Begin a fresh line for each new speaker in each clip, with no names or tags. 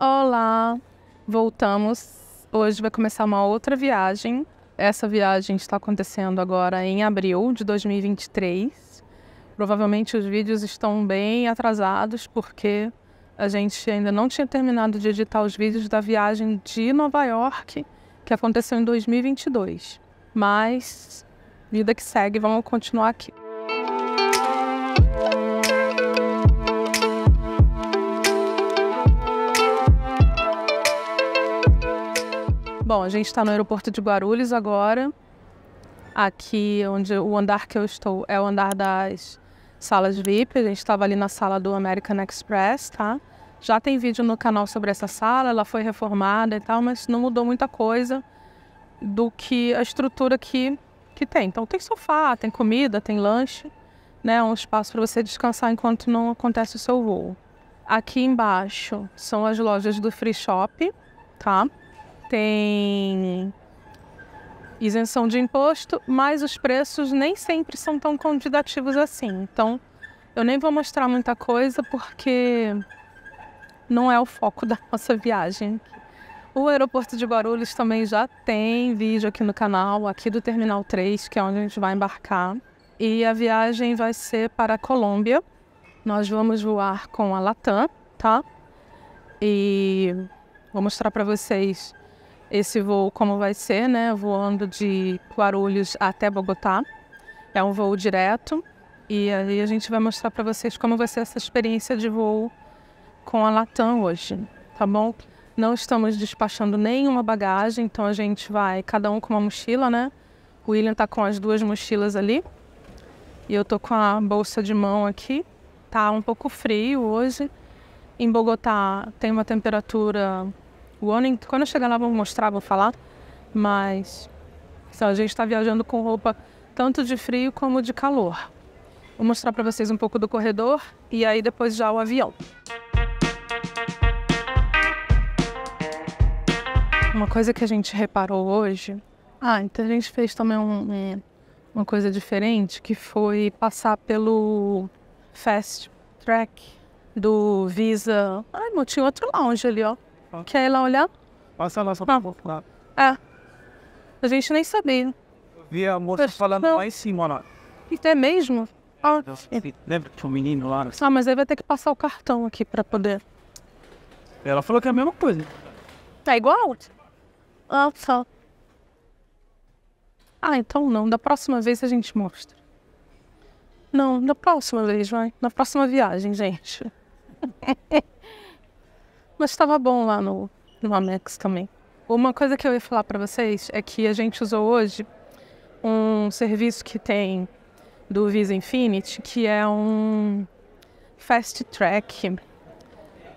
Olá, voltamos. Hoje vai começar uma outra viagem. Essa viagem está acontecendo agora em abril de 2023. Provavelmente os vídeos estão bem atrasados porque a gente ainda não tinha terminado de editar os vídeos da viagem de Nova York que aconteceu em 2022. Mas vida que segue, vamos continuar aqui. Bom, a gente está no aeroporto de Guarulhos agora. Aqui, onde o andar que eu estou é o andar das salas VIP. A gente estava ali na sala do American Express, tá? Já tem vídeo no canal sobre essa sala, ela foi reformada e tal, mas não mudou muita coisa do que a estrutura que, que tem. Então tem sofá, tem comida, tem lanche, né? Um espaço para você descansar enquanto não acontece o seu voo. Aqui embaixo são as lojas do Free Shop, tá? tem isenção de imposto, mas os preços nem sempre são tão convidativos assim. Então, eu nem vou mostrar muita coisa porque não é o foco da nossa viagem. O aeroporto de Guarulhos também já tem vídeo aqui no canal, aqui do Terminal 3, que é onde a gente vai embarcar. E a viagem vai ser para a Colômbia. Nós vamos voar com a Latam, tá? E vou mostrar para vocês esse voo como vai ser, né? Voando de Guarulhos até Bogotá. É um voo direto e aí a gente vai mostrar para vocês como vai ser essa experiência de voo com a Latam hoje, tá bom? Não estamos despachando nenhuma bagagem, então a gente vai cada um com uma mochila, né? O William tá com as duas mochilas ali e eu tô com a bolsa de mão aqui. Tá um pouco frio hoje. Em Bogotá tem uma temperatura o ano, quando eu chegar lá, vou mostrar, vou falar. Mas então, a gente está viajando com roupa tanto de frio como de calor. Vou mostrar para vocês um pouco do corredor e aí depois já o avião. Uma coisa que a gente reparou hoje. Ah, então a gente fez também um, é, uma coisa diferente que foi passar pelo Fast Track do Visa. Ai, ah, meu, tinha outro lounge ali, ó. Quer ir lá olhar? Passa lá só pra lá. É. A
gente nem sabia. Vi a moça falando não. lá em cima, lá. Até
mesmo? Ah.
Lembra que o menino lá? Né?
Ah, mas aí vai ter que passar o cartão aqui pra poder.
Ela falou que é a mesma coisa.
Tá igual? Ah, só. Ah, então não. Da próxima vez a gente mostra. Não, da próxima vez, vai. Na próxima viagem, gente. Mas estava bom lá no, no Amex também. Uma coisa que eu ia falar para vocês é que a gente usou hoje um serviço que tem do Visa Infinity, que é um fast track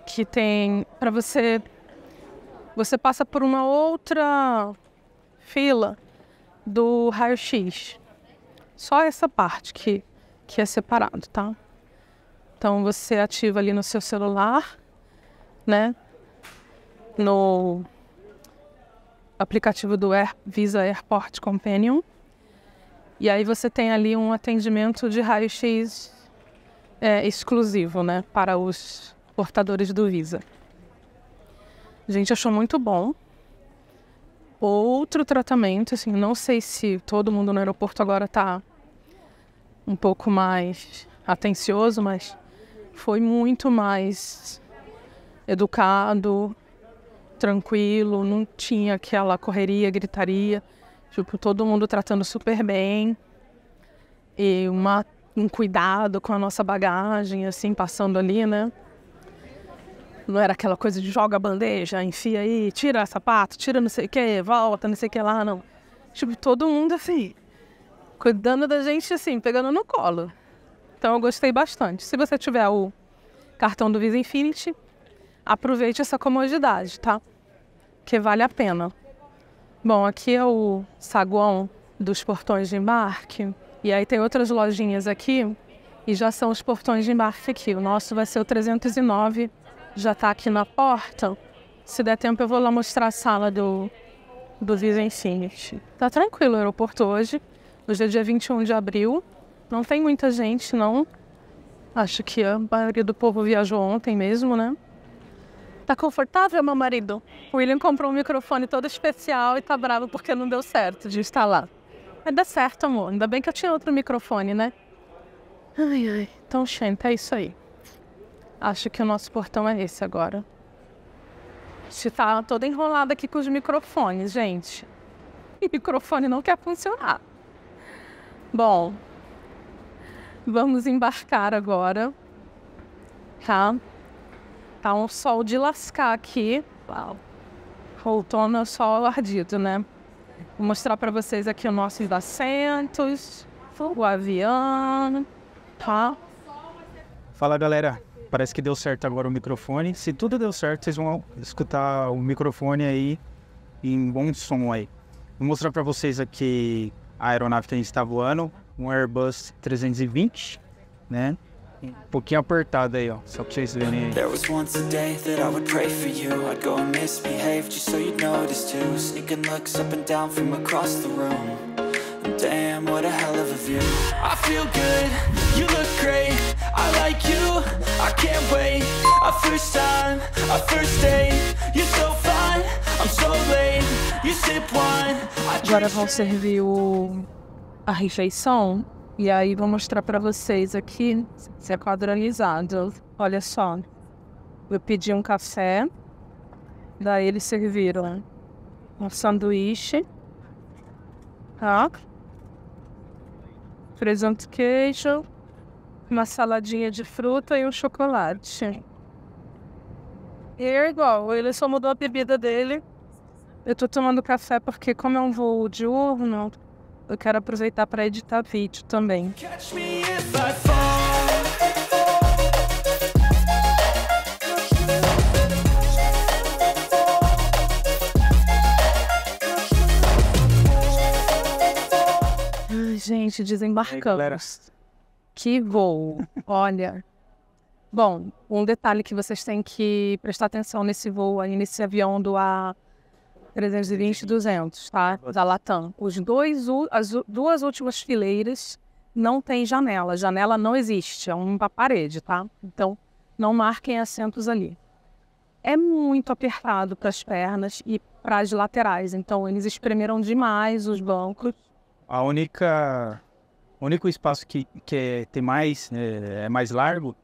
que tem para você você passa por uma outra fila do raio-x. Só essa parte que que é separado, tá? Então você ativa ali no seu celular né? No aplicativo do Air, Visa Airport Companion. E aí você tem ali um atendimento de raio-x é, exclusivo, né? Para os portadores do Visa. A gente achou muito bom. Outro tratamento, assim, não sei se todo mundo no aeroporto agora está um pouco mais atencioso, mas foi muito mais educado, tranquilo, não tinha aquela correria, gritaria. Tipo, todo mundo tratando super bem. E uma, um cuidado com a nossa bagagem, assim, passando ali, né? Não era aquela coisa de joga a bandeja, enfia aí, tira sapato, tira não sei o que, volta, não sei o que lá, não. Tipo, todo mundo assim, cuidando da gente assim, pegando no colo. Então eu gostei bastante. Se você tiver o cartão do Visa Infinity, aproveite essa comodidade, tá? Que vale a pena. Bom, aqui é o saguão dos portões de embarque. E aí tem outras lojinhas aqui. E já são os portões de embarque aqui. O nosso vai ser o 309. Já está aqui na porta. Se der tempo, eu vou lá mostrar a sala do, do Visa Tá tranquilo o aeroporto hoje. Hoje é dia 21 de abril. Não tem muita gente, não. Acho que a maioria do povo viajou ontem mesmo, né? Tá confortável, meu marido? O William comprou um microfone todo especial e tá bravo porque não deu certo de instalar. Mas dá certo, amor. Ainda bem que eu tinha outro microfone, né? Ai, ai. Então, gente, é isso aí. Acho que o nosso portão é esse agora. gente tá toda enrolada aqui com os microfones, gente. O microfone não quer funcionar. Bom, vamos embarcar agora, tá? Tá um sol de lascar aqui. Uau. Outono sol ardido, né? Vou mostrar para vocês aqui os nossos assentos, o avião,
tá? Fala, galera. Parece que deu certo agora o microfone. Se tudo deu certo, vocês vão escutar o microfone aí em bom som aí. Vou mostrar para vocês aqui a aeronave que a gente está voando, um Airbus 320, né? um pouquinho apertado aí, ó. Só pra vocês verem aí. There was once a day that I would pray for you. I'd go and misbehave just so you'd notice too. Sneaking looks up and down from across the room. Damn, what a hell of a view. I feel good, you look great. I like you, I can't wait. A first time, a first day. You're so fine, I'm so late. You sip wine. Agora vão
servir o... a refeição e aí vou mostrar para vocês aqui, se é quadranizado. Olha só. Eu pedi um café, daí eles serviram um sanduíche, tá? Presunto queijo, uma saladinha de fruta e um chocolate. E é igual, ele só mudou a bebida dele. Eu tô tomando café porque como é um voo diurno, eu quero aproveitar para editar vídeo também. Ai, gente, desembarcamos. Que voo! Olha. Bom, um detalhe que vocês têm que prestar atenção nesse voo aí, nesse avião do A. 320 e 200, tá? Da Latam. Os dois, as duas últimas fileiras não tem janela. Janela não existe, é uma parede, tá? Então, não marquem assentos ali. É muito apertado para as pernas e para as laterais, então eles espremeram demais os bancos.
A única, o único espaço que, que é, tem mais é, é mais largo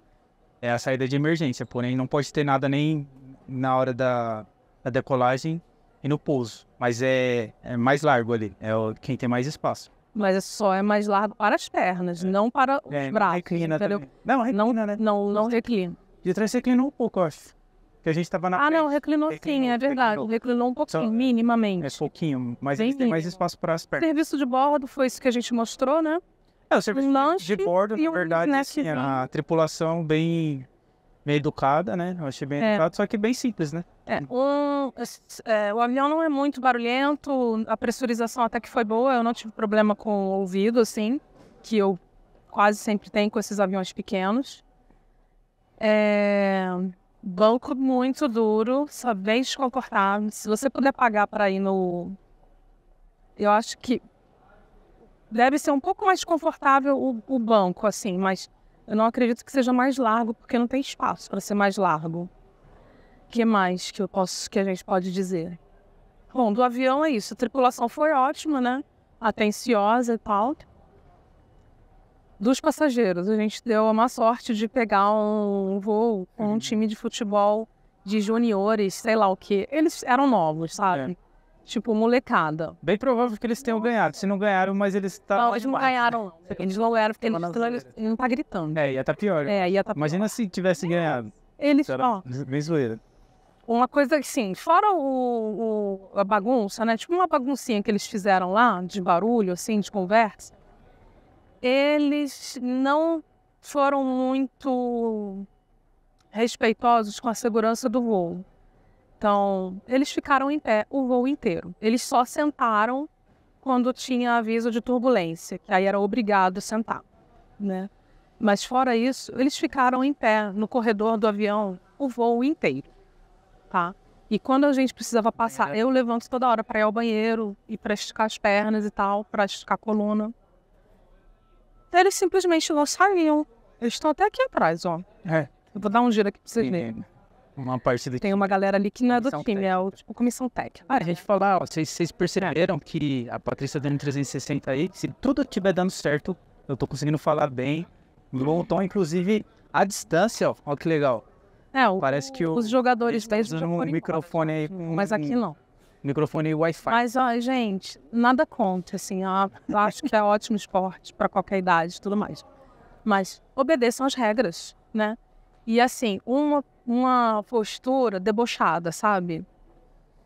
é a saída de emergência, porém não pode ter nada nem na hora da, da decolagem e no pouso. Mas é, é mais largo ali, é quem tem mais espaço.
Mas é só é mais largo para as pernas, é. não para os é, braços. Reclina
Não, reclina, não, né? Não, não reclina. De trás reclinou um pouco, acho. Que a gente estava na. Ah, frente. não, reclinou, reclinou sim, é verdade. Reclinou, reclinou um pouquinho, é, minimamente. É pouquinho, mas Bem mais espaço para as pernas. O
serviço de bordo foi isso que a gente mostrou, né?
É, o serviço um de bordo, na verdade, assim, a tripulação bem bem educada, né? Eu achei bem é. educada, só que bem simples, né?
É, um, é, o avião não é muito barulhento, a pressurização até que foi boa, eu não tive problema com o ouvido, assim, que eu quase sempre tenho com esses aviões pequenos. É, banco muito duro, só bem desconfortável. Se você puder pagar para ir no. Eu acho que deve ser um pouco mais confortável o, o banco, assim, mas eu não acredito que seja mais largo, porque não tem espaço para ser mais largo. O que mais que eu posso, que a gente pode dizer? Bom, do avião é isso. A tripulação foi ótima, né? Atenciosa e tal. Dos passageiros, a gente deu a má sorte de pegar um voo com um uhum. time de futebol de juniores, sei lá o que. Eles eram novos, sabe? É tipo, molecada.
Bem provável que eles tenham ganhado. Se não ganharam, mas eles tá... Não, eles não ganharam. Eles não ganharam porque eles não tá gritando. É, ia tá pior. É, ia tá pior. Imagina se tivesse ganhado. Eles, ó... Bem zoeira.
Uma coisa assim, fora o, o, a bagunça, né? Tipo uma baguncinha que eles fizeram lá, de barulho, assim, de conversa. Eles não foram muito respeitosos com a segurança do voo. Então, eles ficaram em pé o voo inteiro. Eles só sentaram quando tinha aviso de turbulência, que aí era obrigado a sentar, né? Mas fora isso, eles ficaram em pé no corredor do avião o voo inteiro, tá? E quando a gente precisava passar, eu levanto toda hora para ir ao banheiro e para esticar as pernas e tal, para esticar a coluna. Então, eles simplesmente não saíam. Eles estão até aqui atrás, ó. É. Eu vou dar um giro aqui para vocês verem. É
uma Tem
uma galera ali que não é do time, técnica. é o tipo comissão técnica.
Ah, a gente falar, ó, ah, vocês, vocês perceberam que a Patrícia dando 360 aí, se tudo estiver dando certo, eu tô conseguindo falar bem. Bom tom, inclusive, a distância, ó, ó que legal. É, o, Parece que o, os jogadores estão usando um microfone aí. mas aqui não. Microfone e Wi-Fi. Mas,
ó, gente, nada contra, assim, ó, acho que é ótimo esporte para qualquer idade e tudo mais. Mas obedeçam as regras, né? E assim, uma, uma postura debochada, sabe?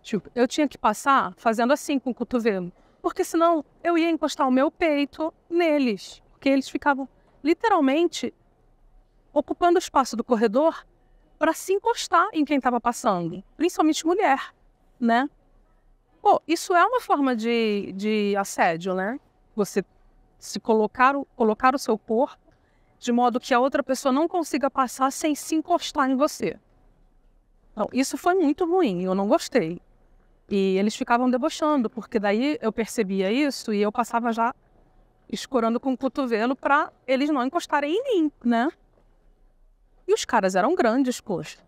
Tipo, eu tinha que passar fazendo assim com o cotovelo, porque senão eu ia encostar o meu peito neles, porque eles ficavam literalmente ocupando o espaço do corredor para se encostar em quem estava passando, principalmente mulher, né? Pô, isso é uma forma de, de assédio, né? Você se colocar, colocar o seu corpo de modo que a outra pessoa não consiga passar sem se encostar em você. Então, isso foi muito ruim, eu não gostei. E eles ficavam debochando, porque daí eu percebia isso e eu passava já escorando com o cotovelo para eles não encostarem em mim, né? E os caras eram grandes, poxa.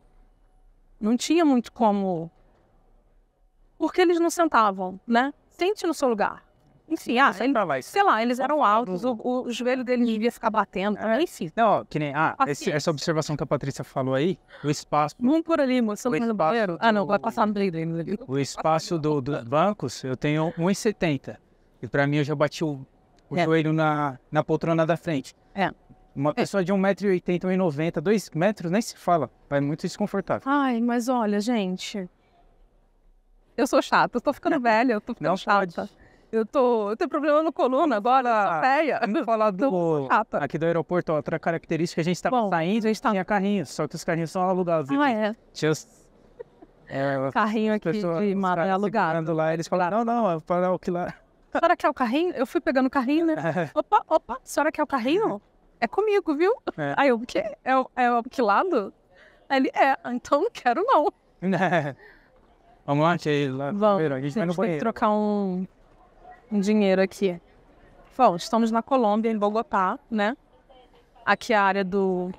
Não tinha muito como. Porque eles não sentavam, né? Sente no seu lugar.
Enfim, ah, ele, sei lá, eles eram altos, o, o, joelho dele hum. devia ficar batendo, é. enfim. Não, que nem, ah, esse, essa observação que a Patrícia falou aí, o espaço... Vamos por ali, moça, o espaço do... Ah, não, vai passar no meio dele. Né? O espaço do, dos bancos, eu tenho 1,70. E pra mim, eu já bati o, o é. joelho na, na poltrona da frente. É. Uma é. pessoa de 1,80m, 1,90m, 2 metros, nem se fala. É muito desconfortável.
Ai, mas olha, gente... Eu sou chata, eu tô ficando velha, eu tô ficando não chata. Pode. Eu
tô. Eu tenho problema no coluna agora, ah, feia. Ah, falar do. Aqui do aeroporto, outra característica, a gente tá Bom, saindo, a gente tá... tinha tá. carrinhos, só que os carrinhos são alugados. Ah, é. Tinha é, os... é, carrinho aqui pessoas, de mar é alugado. lá, eles falaram, não, não, é para o que lá. A
senhora quer é o carrinho? Eu fui pegando o carrinho,
né? Opa,
opa, a senhora quer é o carrinho?
É comigo, viu? É. Aí eu,
o que? É, é o que lado? Aí ele, é, então não quero não.
Vamos lá, Sheila. Tá Vamos, a gente vai no banheiro. Tem que trocar
um um dinheiro aqui. Bom, estamos na Colômbia, em Bogotá, né? Aqui é a área do,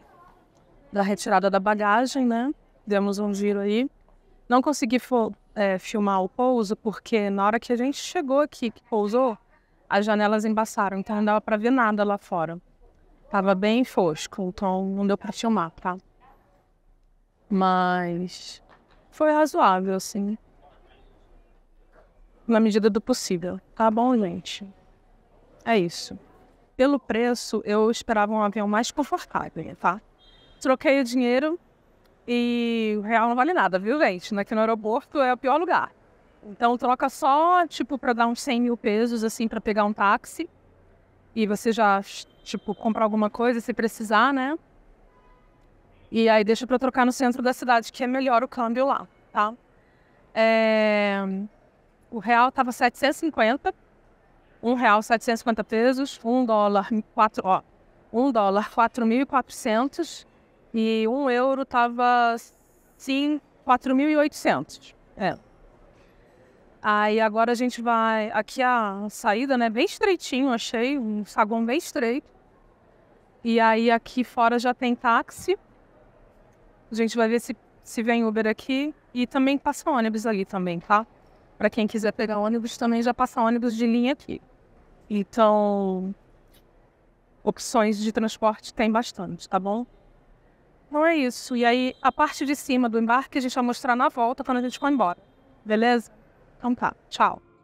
da retirada da bagagem, né? Demos um giro aí. Não consegui é, filmar o pouso, porque na hora que a gente chegou aqui, que pousou, as janelas embaçaram, então não dava para ver nada lá fora. Tava bem fosco, então não deu para filmar, tá? Mas foi razoável, assim na medida do possível. Tá bom, gente? É isso. Pelo preço, eu esperava um avião mais confortável, tá? Troquei o dinheiro e o real não vale nada, viu, gente? Aqui é no aeroporto é o pior lugar. Então, troca só, tipo, para dar uns 100 mil pesos, assim, para pegar um táxi. E você já, tipo, comprar alguma coisa se precisar, né? E aí deixa para trocar no centro da cidade, que é melhor o câmbio lá, tá? É o real estava 750, um real 750 pesos, um dólar 4, ó, um dólar 4.400 e um euro estava 4.800. É. Aí agora a gente vai. Aqui a saída, né? Bem estreitinho, achei. Um saguão bem estreito. E aí aqui fora já tem táxi. A gente vai ver se, se vem Uber aqui. E também passa ônibus ali também, tá? para quem quiser pegar ônibus, também já passa ônibus de linha aqui. Então, opções de transporte tem bastante, tá bom? Então é isso. E aí, a parte de cima do embarque a gente vai mostrar na volta quando a gente for embora. Beleza? Então tá. Tchau.